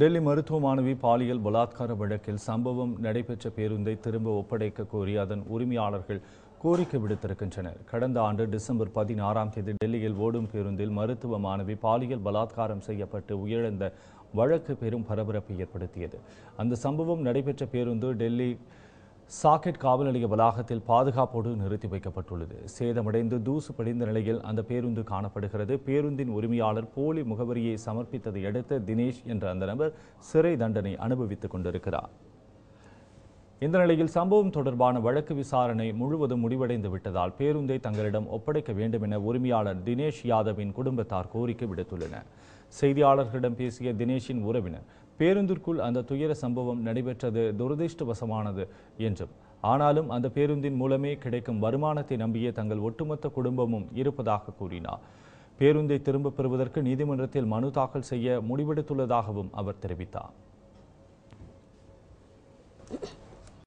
டெல்லி மருத்துவ மாணவி பாலியல் பலாத்கார வழக்கில் சம்பவம் நடைபெற்ற பேருந்தை திரும்ப ஒப்படைக்க கோரி அதன் உரிமையாளர்கள் கோரிக்கை விடுத்திருக்கின்றனர் கடந்த ஆண்டு டிசம்பர் பதினாறாம் தேதி டெல்லியில் ஓடும் பேருந்தில் மருத்துவ மாணவி பாலியல் பலாத்காரம் செய்யப்பட்டு உயிரிழந்த வழக்கு பெரும் பரபரப்பை ஏற்படுத்தியது அந்த சம்பவம் நடைபெற்ற பேருந்து டெல்லி சாக்கெட் காவல் நிலைய வளாகத்தில் பாதுகாப்போடு நிறுத்தி வைக்கப்பட்டுள்ளது சேதமடைந்து தூசு படிந்த நிலையில் அந்த பேருந்து காணப்படுகிறது பேருந்தின் உரிமையாளர் போலி முகவரியை சமர்ப்பித்ததை அடுத்து தினேஷ் என்ற அந்த நபர் சிறை தண்டனை அனுபவித்துக் கொண்டிருக்கிறார் இந்த நிலையில் சம்பவம் தொடர்பான வழக்கு விசாரணை முழுவதும் முடிவடைந்து விட்டதால் பேருந்தை தங்களிடம் ஒப்படைக்க வேண்டும் என உரிமையாளர் தினேஷ் யாதவின் குடும்பத்தார் கோரிக்கை விடுத்துள்ளனர் செய்தியாளர்களிடம் பேசிய தினேஷின் உறவினர் பேருந்திற்குள் அந்த துயர சம்பவம் நடைபெற்றது துரதிருஷ்டவசமானது என்றும் ஆனாலும் அந்த பேருந்தின் மூலமே கிடைக்கும் வருமானத்தை நம்பிய தங்கள் ஒட்டுமொத்த குடும்பமும் இருப்பதாக கூறினார் பேருந்தை திரும்பப் பெறுவதற்கு நீதிமன்றத்தில் மனு தாக்கல் செய்ய முடிவெடுத்துள்ளதாகவும் அவர் தெரிவித்தார்